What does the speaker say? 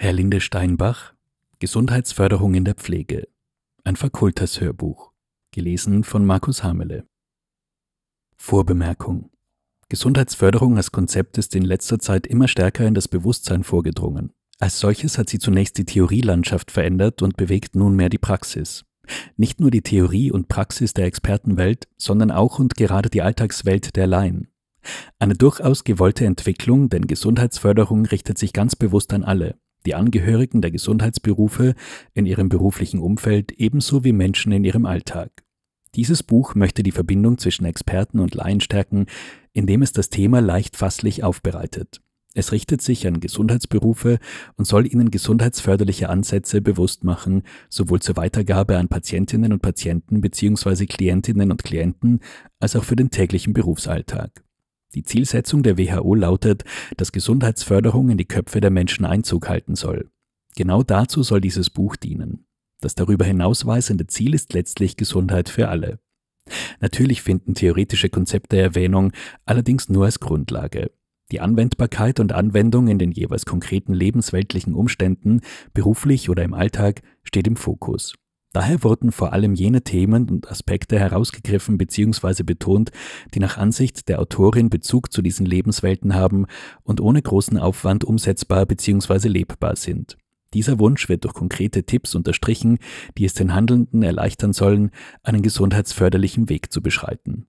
Herr Linde Steinbach, Gesundheitsförderung in der Pflege. Ein Fakultas Hörbuch. Gelesen von Markus Hamele. Vorbemerkung. Gesundheitsförderung als Konzept ist in letzter Zeit immer stärker in das Bewusstsein vorgedrungen. Als solches hat sie zunächst die Theorielandschaft verändert und bewegt nunmehr die Praxis. Nicht nur die Theorie und Praxis der Expertenwelt, sondern auch und gerade die Alltagswelt der Laien. Eine durchaus gewollte Entwicklung, denn Gesundheitsförderung richtet sich ganz bewusst an alle, die Angehörigen der Gesundheitsberufe in ihrem beruflichen Umfeld ebenso wie Menschen in ihrem Alltag. Dieses Buch möchte die Verbindung zwischen Experten und Laien stärken, indem es das Thema leicht fasslich aufbereitet. Es richtet sich an Gesundheitsberufe und soll ihnen gesundheitsförderliche Ansätze bewusst machen, sowohl zur Weitergabe an Patientinnen und Patienten bzw. Klientinnen und Klienten als auch für den täglichen Berufsalltag. Die Zielsetzung der WHO lautet, dass Gesundheitsförderung in die Köpfe der Menschen Einzug halten soll. Genau dazu soll dieses Buch dienen. Das darüber hinausweisende Ziel ist letztlich Gesundheit für alle. Natürlich finden theoretische Konzepte Erwähnung, allerdings nur als Grundlage. Die Anwendbarkeit und Anwendung in den jeweils konkreten lebensweltlichen Umständen, beruflich oder im Alltag, steht im Fokus. Daher wurden vor allem jene Themen und Aspekte herausgegriffen bzw. betont, die nach Ansicht der Autorin Bezug zu diesen Lebenswelten haben und ohne großen Aufwand umsetzbar bzw. lebbar sind. Dieser Wunsch wird durch konkrete Tipps unterstrichen, die es den Handelnden erleichtern sollen, einen gesundheitsförderlichen Weg zu beschreiten.